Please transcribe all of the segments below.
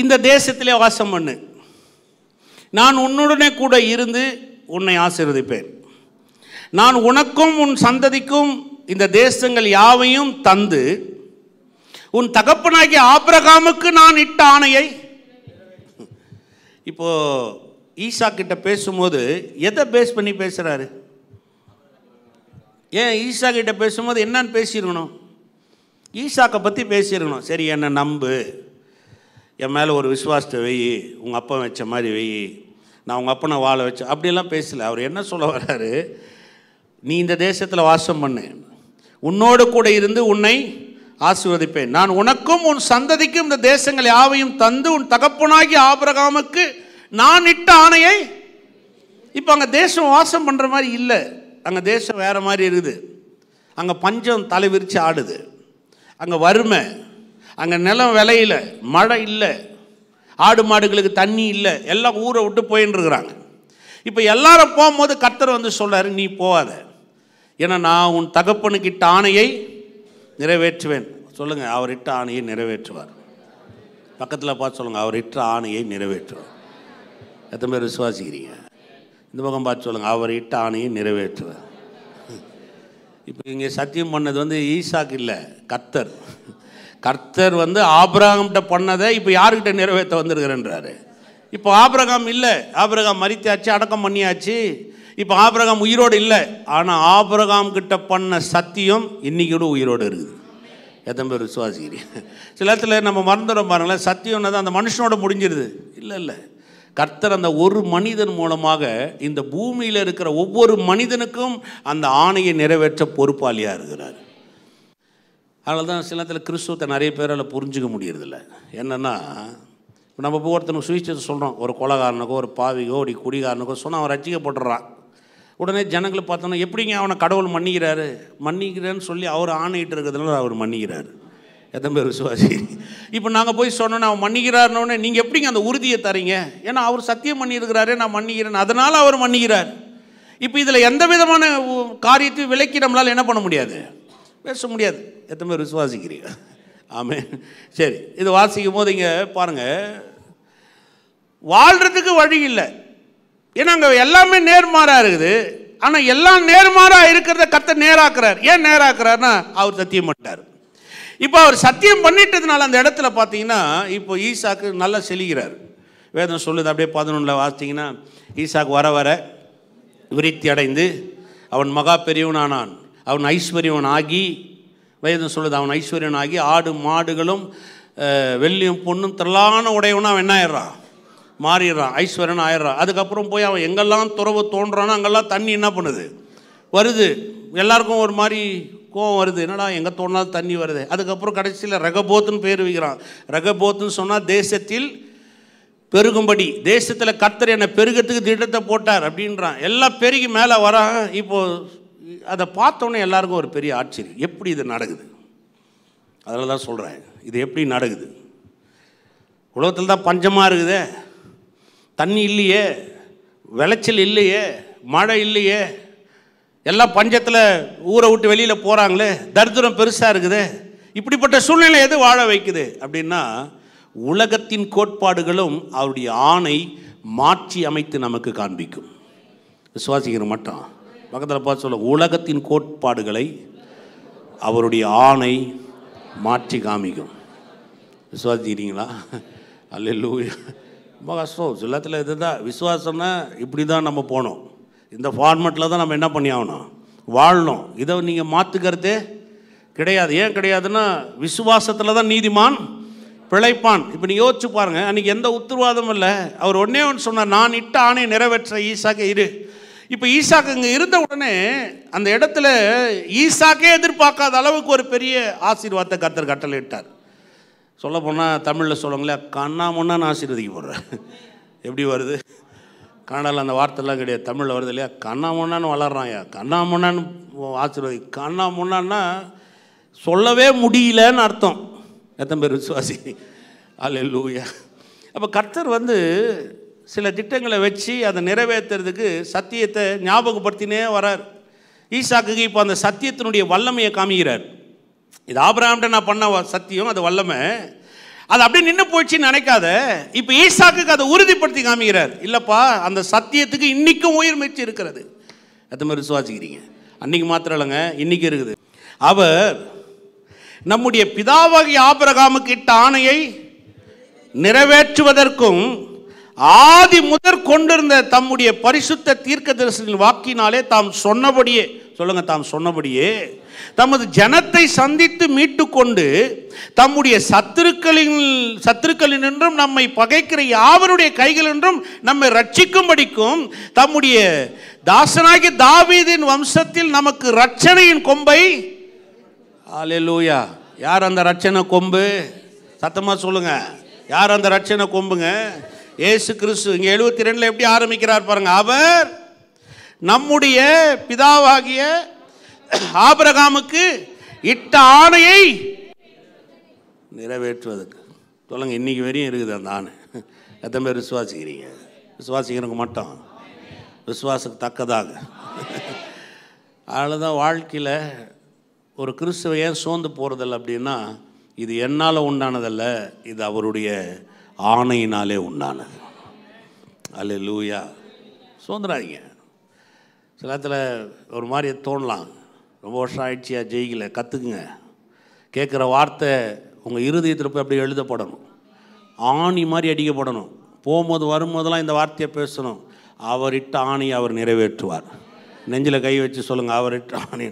இந்த தேசத்திலே வாசம் பண்ணு நான் உன்னுடனே கூட இருந்து உன்னை ஆசீர்வதிப்பேன் நான் உனக்கும் உன் சந்ததிக்கும் இந்த தேசங்கள் யாவையும் தந்து உன் தகப்பனாகிய ஆபிரகாமுக்கு நான் இட்ட ஆணையை இப்போ ஈசா கிட்ட பேசும்போது எதை பேஸ் பண்ணி பேசுகிறாரு ஏன் ஈசா கிட்ட பேசும்போது என்னன்னு பேசியிருக்கணும் ஈசாக்கை பற்றி பேசியிருக்கணும் சரி என்னை நம்பு என் மேலே ஒரு விசுவாசத்தை வெய் உங்கள் அப்பா வச்ச மாதிரி வெய் நான் உங்கள் அப்பனை வாழ வச்சேன் அப்படிலாம் பேசலை அவர் என்ன சொல்ல வர்றாரு நீ இந்த தேசத்தில் வாசம் பண்ணு உன்னோடு கூட இருந்து உன்னை ஆசிர்வதிப்பேன் நான் உனக்கும் உன் சந்ததிக்கும் இந்த தேசங்கள் யாவையும் தந்து உன் தகப்பனாகி ஆபரகாமுக்கு நான் இட்ட ஆணையை இப்போ அங்கே தேசம் வாசம் பண்ணுற மாதிரி இல்லை அங்கே தேசம் வேறு மாதிரி இருக்குது அங்கே பஞ்சம் தலைவிரித்து ஆடுது அங்கே வறுமை அங்கே நிலம் விளையில மழை இல்லை ஆடு மாடுகளுக்கு தண்ணி இல்லை எல்லாம் ஊரை விட்டு போயின்னு இப்போ எல்லாரும் போகும்போது கத்தர் வந்து சொல்கிறாரு நீ போகாத ஏன்னா நான் உன் தகப்பனுக்கிட்ட ஆணையை நிறைவேற்றுவேன் சொல்லுங்கள் அவர் இட்ட ஆணையை நிறைவேற்றுவார் பக்கத்தில் பார்த்து சொல்லுங்கள் அவர் இட்ட ஆணையை நிறைவேற்றுவார் எத்தனை பேர் விசுவாசிக்கிறீங்க இந்த பக்கம் பார்த்து சொல்லுங்கள் அவர் இட்ட ஆணையை நிறைவேற்றுவார் இப்போ இங்கே சத்தியம் பண்ணது வந்து ஈசாக் இல்லை கத்தர் கர்த்தர் வந்து ஆபிரகம்கிட்ட பண்ணதை இப்போ யாருக்கிட்ட நிறைவேற்ற வந்திருக்கிறேன்றாரு இப்போ ஆபிரகாம் இல்லை ஆபிரகாம் மறித்தாச்சு அடக்கம் பண்ணியாச்சு இப்போ ஆபிரகாம் உயிரோடு இல்லை ஆனால் ஆபிரகாம் கிட்ட பண்ண சத்தியம் இன்றைக்கூட உயிரோடு இருக்குது எத்தனை பேர் விசுவாசிக்கிறீங்க சில இடத்துல நம்ம மறந்துடும் பாருங்களேன் சத்தியம்னு அந்த மனுஷனோட முடிஞ்சிருது இல்லை இல்லை கர்த்தர் அந்த ஒரு மனிதன் மூலமாக இந்த பூமியில் இருக்கிற ஒவ்வொரு மனிதனுக்கும் அந்த ஆணையை நிறைவேற்ற பொறுப்பாளியாக இருக்கிறார் அதனால தான் சில நேரத்தில் கிறிஸ்துவத்தை நிறைய பேரால் புரிஞ்சிக்க முடியறதில்ல என்னென்னா இப்போ நம்ம போய் ஒருத்தனுக்கு சுவிச்சத்தை சொல்கிறோம் ஒரு கொலகாரனுக்கோ ஒரு பாவிக்கோ ஒரு குடிகாரனுக்கோ சொன்னால் அவன் ரசிக்கப்படுறான் உடனே ஜனங்களை பார்த்தோம்னா எப்படிங்க அவனை கடவுள் மன்னிக்கிறாரு மன்னிக்கிறேன்னு சொல்லி அவர் ஆணையிட்டு இருக்கிறதுனால அவர் மன்னிக்கிறார் எத்தனை பேர் விசுவாசி இப்போ நாங்கள் போய் சொன்னோன்னே அவன் மன்னிக்கிறாருனோடனே நீங்கள் எப்படிங்க அந்த உறுதியை தரீங்க ஏன்னா அவர் சத்தியம் பண்ணியிருக்கிறாரு நான் மன்னிக்கிறேன் அதனால் அவர் மன்னிக்கிறார் இப்போ இதில் எந்த விதமான காரியத்தையும் விளக்கி நம்மளால் என்ன பண்ண முடியாது பேச முடியாது எத்தனை பேர் விசுவாசிக்கிறீங்க ஆமாம் சரி இது வாசிக்கும் போது இங்கே பாருங்கள் வாழ்கிறதுக்கு வழி இல்லை ஏன்னா அங்கே எல்லாமே நேர்மாறாக இருக்குது ஆனால் எல்லாம் நேர்மாறாக இருக்கிறத கத்த நேராக்குறார் ஏன் நேராக்குறாருன்னா அவர் சத்தியம் பண்ணிட்டார் இப்போ அவர் சத்தியம் பண்ணிட்டதுனால அந்த இடத்துல பார்த்தீங்கன்னா இப்போ ஈசாக்கு நல்லா செலுகிறார் வேதம் சொல்லுது அப்படியே பதினொன்றில் வாசிட்டிங்கன்னா ஈசாக்கு வர வர விருத்தி அடைந்து அவன் மகா பெரியவனானான் அவன் ஆகி வேதம் சொல்லுது அவன் ஐஸ்வர்யன் ஆகி ஆடு மாடுகளும் வெள்ளியும் பொண்ணும் திரளான உடையவனா அவன் என்ன ஆயிடுறான் மாறிடுறான் ஐஸ்வர்யன் ஆயிடுறான் அதுக்கப்புறம் போய் அவன் எங்கெல்லாம் துறவு தோன்றானோ அங்கெல்லாம் தண்ணி என்ன பண்ணுது வருது எல்லாருக்கும் ஒரு மாதிரி கோவம் வருது என்னடா எங்கே தோணாலும் தண்ணி வருது அதுக்கப்புறம் கடைசியில் ரகபோத்துன்னு பேர் வைக்கிறான் ரகபோத்துன்னு சொன்னால் தேசத்தில் பெருகும்படி தேசத்தில் கத்தர் என்னை பெருகத்துக்கு திட்டத்தை போட்டார் அப்படின்றான் எல்லாம் பெருகி மேலே வரான் இப்போது அதை பார்த்தோன்னே எல்லாருக்கும் ஒரு பெரிய ஆச்சரியம் எப்படி இது நடக்குது அதில் தான் சொல்கிறேன் இது எப்படி நடக்குது உலகத்தில் தான் பஞ்சமாக இருக்குதே தண்ணி இல்லையே விளைச்சல் இல்லையே மழை இல்லையே எல்லாம் பஞ்சத்தில் ஊரை விட்டு வெளியில் போகிறாங்களே தரித்திரம் பெருசாக இருக்குது இப்படிப்பட்ட சூழ்நிலை எது வாழ வைக்குது அப்படின்னா உலகத்தின் கோட்பாடுகளும் அவருடைய ஆணை மாற்றி அமைத்து நமக்கு காண்பிக்கும் விசுவாசிக்கிற மட்டும் பக்கத்தில் பார்த்து சொல்ல உலகத்தின் கோட்பாடுகளை அவருடைய ஆணை மாற்றி காமிக்கும் விசுவாசிக்கிறீங்களா அல்லூ ரொம்ப கஷ்டம் சில இதுதான் விசுவாசம்னா இப்படி தான் நம்ம போனோம் இந்த ஃபார்மெட்டில் தான் நம்ம என்ன பண்ணி ஆகணும் வாழணும் இதை நீங்கள் மாற்றுக்கிறதே கிடையாது ஏன் கிடையாதுன்னா விசுவாசத்தில் தான் நீதிமான் பிழைப்பான் இப்போ நீங்கள் யோசிச்சு பாருங்கள் அன்றைக்கி எந்த உத்தரவாதமும் இல்லை அவர் ஒன்றே ஒன்று சொன்னார் நான் இட்ட ஆணை நிறைவேற்ற ஈஸாக இரு இப்போ ஈசாக்கு இங்கே இருந்த உடனே அந்த இடத்துல ஈசாக்கே எதிர்பார்க்காத அளவுக்கு ஒரு பெரிய ஆசீர்வாதத்தை கட்டளை இட்டார் சொல்ல போனால் தமிழில் சொல்லுங்களேன் கண்ணா முன்னு ஆசீர்வதிக்க போடுறேன் எப்படி வருது கன்னடாவில் அந்த வார்த்தைலாம் கிடையாது தமிழில் வருது இல்லையா கண்ணா முன்னான்னு வளர்றான் கண்ணா முன்னான்னு ஆசீர்வதி கண்ணா முன்னான்னா சொல்லவே முடியலன்னு அர்த்தம் எத்தனை பேர் விசுவாசி அல்ல லூயா அப்போ கர்த்தர் வந்து சில திட்டங்களை வச்சு அதை நிறைவேற்றுறதுக்கு சத்தியத்தை ஞாபகப்படுத்தினே வரார் ஈசாக்கு இப்போ அந்த சத்தியத்தினுடைய வல்லமையை காமிக்கிறார் இது ஆபிரகாம்கிட்ட நான் பண்ண சத்தியம் அது வல்லமை அது அப்படியே நின்று போயிடுச்சுன்னு நினைக்காத இப்போ ஈசாக்குக்கு அதை உறுதிப்படுத்தி காமிக்கிறார் இல்லைப்பா அந்த சத்தியத்துக்கு இன்றைக்கும் உயிர் மிச்சு இருக்கிறது அது மாதிரி விசுவாசிக்கிறீங்க அன்றைக்கி மாத்திரம் இல்லைங்க இன்றைக்கி இருக்குது அவர் நம்முடைய பிதாவாகி ஆபரகாமுக்கு இட்ட ஆணையை நிறைவேற்றுவதற்கும் ஆதி முதற் கொண்டிருந்த தம்முடைய பரிசுத்த தீர்க்க தரிசனின் வாக்கினாலே தாம் சொன்னபடியே சொல்லுங்க தாம் சொன்னபடியே தமது ஜனத்தை சந்தித்து மீட்டு கொண்டு தம்முடைய சத்துருக்களின் என்றும் நம்மை பகைக்கிற யாவருடைய கைகளின்றும் நம்மை ரட்சிக்கும்படிக்கும் தம்முடைய தாசனாகி தாவீதின் வம்சத்தில் நமக்கு ரட்சணையின் கொம்பை ஆலெலூயா யார் அந்த ரட்சனை கொம்பு சத்தமாக சொல்லுங்க யார் அந்த ரட்சனை கொம்புங்க ஏசு கிறிஸ்து இங்கே எழுபத்தி ரெண்டில் எப்படி ஆரம்பிக்கிறார் பாருங்க அவர் நம்முடைய பிதாவாகிய ஆபரகாமுக்கு இட்ட ஆணையை நிறைவேற்றுவதற்கு சொல்லுங்கள் இன்றைக்கி வரையும் இருக்குது அந்த ஆணை எத்தனை பேர் விசுவாசிக்கிறீங்க விசுவாசிக்கிறவங்க மட்டும் விசுவாசக்கு தக்கதாக அதனால தான் வாழ்க்கையில் ஒரு கிறிஸ்துவ ஏன் சோர்ந்து போகிறதில்ல அப்படின்னா இது என்னால் உண்டானதல்ல இது அவருடைய ஆணையினாலே உண்டானது அல்ல லூயா சுதந்திராதிங்க சில இடத்துல ஒரு மாதிரி தோணலாம் ரொம்ப வருஷம் ஆயிடுச்சியாக ஜெயிக்கல கற்றுக்குங்க கேட்குற வார்த்தை உங்கள் இருதயத்தில் போய் அப்படி எழுதப்படணும் ஆணி மாதிரி அடிக்கப்படணும் போகும்போது வரும்போதெல்லாம் இந்த வார்த்தையை பேசணும் அவர் இட்ட ஆணி அவர் நிறைவேற்றுவார் நெஞ்சில் கை வச்சு சொல்லுங்கள் அவர் இட்ட ஆணி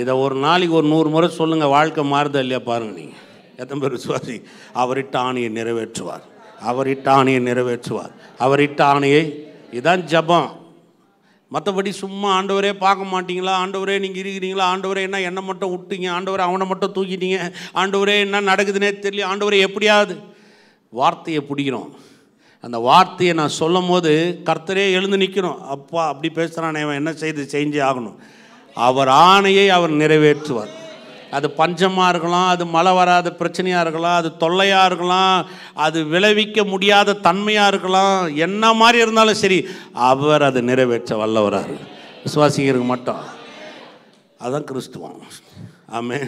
இதை ஒரு நாளைக்கு ஒரு நூறு முறை சொல்லுங்கள் வாழ்க்கை மாறுதல் இல்லையா பாருங்கள் நீங்கள் எத்தனை விசுவாசி அவரிட்ட ஆணையை நிறைவேற்றுவார் அவரிட்ட ஆணையை நிறைவேற்றுவார் அவரிட்ட ஆணையை இதுதான் ஜபம் மற்றபடி சும்மா ஆண்டவரே பார்க்க மாட்டிங்களா ஆண்டவரே நீங்கள் இருக்கிறீங்களா ஆண்டவரே என்ன என்னை மட்டும் விட்டீங்க ஆண்டவரை அவனை மட்டும் தூக்கிட்டீங்க ஆண்டவரே என்ன நடக்குதுன்னே தெரியல ஆண்டவரே எப்படியாவது வார்த்தையை பிடிக்கிறோம் அந்த வார்த்தையை நான் சொல்லும் போது கர்த்தரே எழுந்து நிற்கணும் அப்பா அப்படி பேசுகிறான் என்ன செய்து செஞ்சே ஆகணும் அவர் ஆணையை அவர் நிறைவேற்றுவார் அது பஞ்சமாக இருக்கலாம் அது மழை வராத பிரச்சனையாக இருக்கலாம் அது தொல்லையாக இருக்கலாம் அது விளைவிக்க முடியாத தன்மையாக இருக்கலாம் என்ன மாதிரி இருந்தாலும் சரி அவர் அதை நிறைவேற்ற வல்லவராக விசுவாசிக்கிறதுக்கு மட்டும் அதுதான் கிறிஸ்துவம் ஆமே